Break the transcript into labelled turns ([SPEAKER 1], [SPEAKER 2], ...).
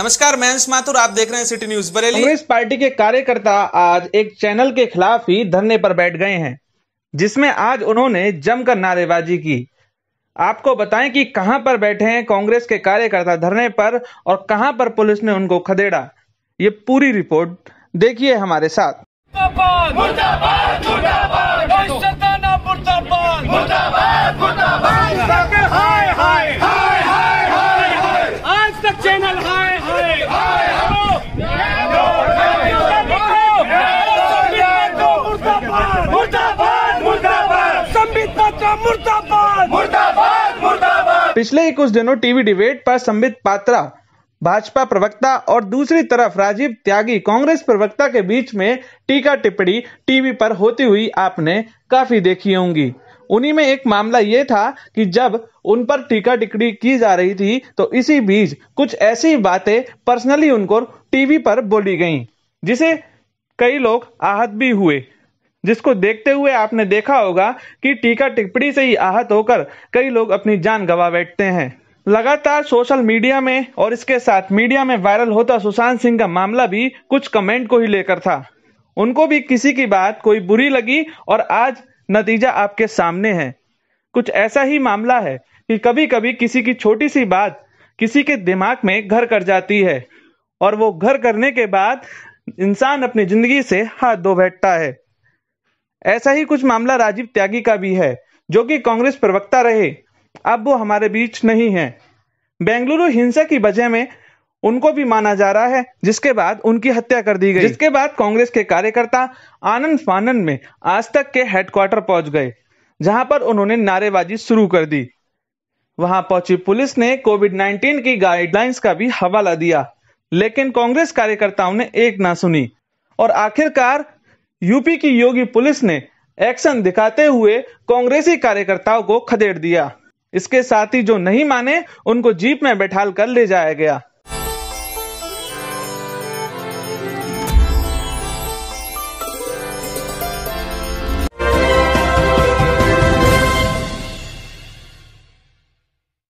[SPEAKER 1] नमस्कार मैं माथुर आप देख रहे हैं city news Bareilly Congress party के कार्यकर्ता आज एक चैनल के खिलाफ ही धरने पर बैठ गए हैं जिसमें आज उन्होंने जमकर नारेबाजी की आपको बताएं कि कहां पर बैठे हैं कांग्रेस के कार्यकर्ता धरने पर और कहां पर पुलिस ने उनको खदेड़ा ये पूरी रिपोर्ट देखिए हमारे साथ मुर्दाबाद, मुर्दाबाद, मुर्दाबाद, पिछले ही कुछ दिनों टीवी डिबेट पर संबित पात्रा भाजपा प्रवक्ता और दूसरी तरफ राजीव त्यागी कांग्रेस प्रवक्ता के बीच में टीका टिप्पणी टीवी पर होती हुई आपने काफी देखी होंगी उन्हीं में एक मामला ये था कि जब उन पर टीका टिप्पणी की जा रही थी तो इसी बीच कुछ ऐसी बातें पर्सनली उनको टीवी पर बोली गईं जिसे कई लोग आहत भी हुए जिसको देखते हुए आपने देखा होगा कि टीका टिप्पणी से ही आहत होकर कई लोग अपनी जान गवा बैठते हैं लगातार सोशल मीडिया में और इसके साथ मीडिया में वायरल होता सुशांत सिंह का मामला भी कुछ कमेंट को ही लेकर था उनको भी किसी की बात कोई बुरी लगी और आज नतीजा आपके सामने है कुछ ऐसा ही मामला है कि कभी कभी किसी की छोटी सी बात किसी के दिमाग में घर कर जाती है और वो घर करने के बाद इंसान अपनी जिंदगी से हाथ धो बैठता है ऐसा ही कुछ मामला राजीव त्यागी का भी है जो कि कांग्रेस प्रवक्ता रहे अब वो हमारे बीच नहीं है बेंगलुरु हिंसा की वजह में उनको भी माना जा रहा है जिसके बाद उनकी हत्या कर दी गई जिसके बाद कांग्रेस के कार्यकर्ता आनंद फानंद में आज तक के हेडक्वार्टर पहुंच गए जहां पर उन्होंने नारेबाजी शुरू कर दी वहां पहुंची पुलिस ने कोविड 19 की गाइडलाइंस का भी हवाला दिया लेकिन कांग्रेस कार्यकर्ताओं ने एक ना सुनी और आखिरकार यूपी की योगी पुलिस ने एक्शन दिखाते हुए कांग्रेसी कार्यकर्ताओं को खदेड़ दिया इसके साथ ही जो नहीं माने उनको जीप में बैठाल कर ले जाया गया